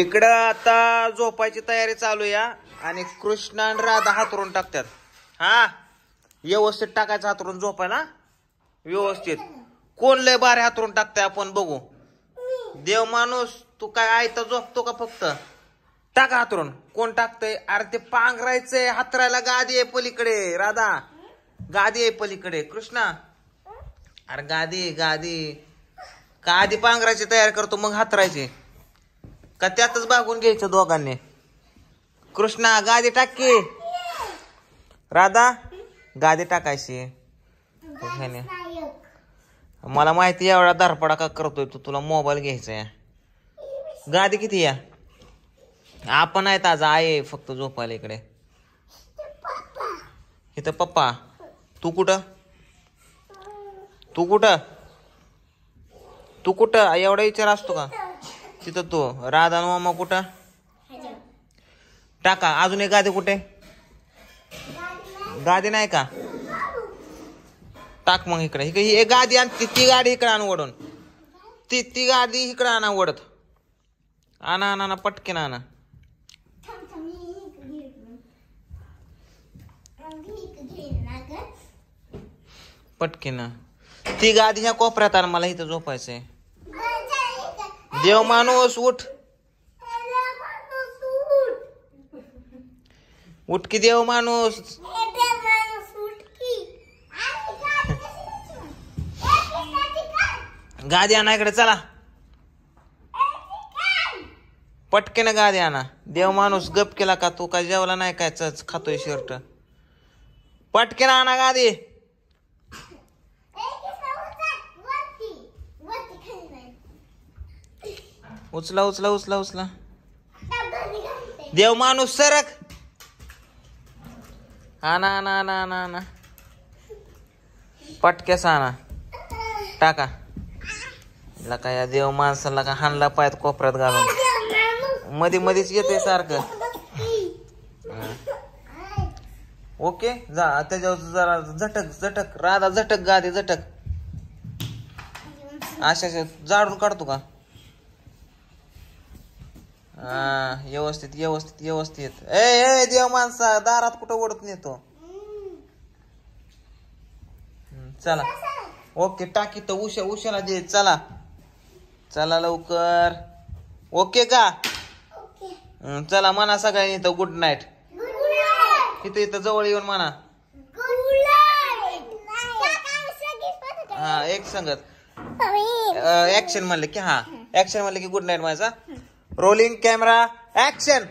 इकडं आता झोपायची तयारी चालू या आणि कृष्ण आणि राधा हातरून टाकतात हा व्यवस्थित टाकायचं हातरून झोपायला व्यवस्थित कोण लय बारे हातरून टाकते आपण बघू देव माणूस तू काय आयता झोपतो का फक्त टाका हातरून कोण टाकतंय अरे ते पांघरायचंय हातरायला गादी आहे पलीकडे राधा गादी आहे पलीकडे कृष्णा अरे गादी गादी का आधी पांघराची तयार करतो मग हातरायचे का त्यातच बागून घ्यायचं दोघांनी कृष्णा गादी टाक राधा गादी टाकायची मला माहिती एवढा धारपडा का करतोय तू तुला मोबाईल घ्यायचा या गादी किती या आपण आहेत आज आहे फक्त झोपायला इकडे इथं पप्पा तू कुठं तू कुठं तू कुठं एवढा विचार असतो का तिथं तू राधा न मामा कुठं टाका अजून एक गादी कुठे गादी नाही का टाक मग इकडे ही एक गादी आण ती ती गाडी इकडे आण ओढून ती ती गादी इकडे आणा ओढत आणा आणा ना ना पटके ना ती गादी ह्या कोपऱ्यात आण मला इथं झोपायचंय देव माणूस उठ उठ की देव माणूस गादी आणा इकडे चला ना गादी आणा देव माणूस गप केला का तू का जेवला नाही काय खातोय शर्ट ना आणा गादी उचला उचला उचला उचला देव माणूस सरक आना ना ना ना ना पटक्या साना टाका ला या देव माणसाला का हाणला पायात कोपऱ्यात घालून मध्ये मध्येच येते सारखं ओके जा त्याच्यावर जरा झटक झटक राधा झटक गादे झटक अशा जाडून काढतो का व्यवस्थित व्यवस्थित व्यवस्थित ए ए देव माणसा दारात कुठं ओढत नेतो चला ओके टाकी तर उशा उशाला दे चला चला लवकर ओके का चला म्हणा सगळ्यांनी तर गुड नाईट इथं इथं जवळ येऊन म्हणा हा एक सांगत ऍक्शन म्हणलं की हा ऍक्शन म्हणलं की गुड नाईट माझा रोलिंग कॅमेरा ऍक्शन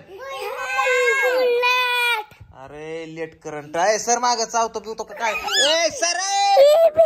अरे लेट करंट आहे सर माग चावतो पिवतो काय ए सर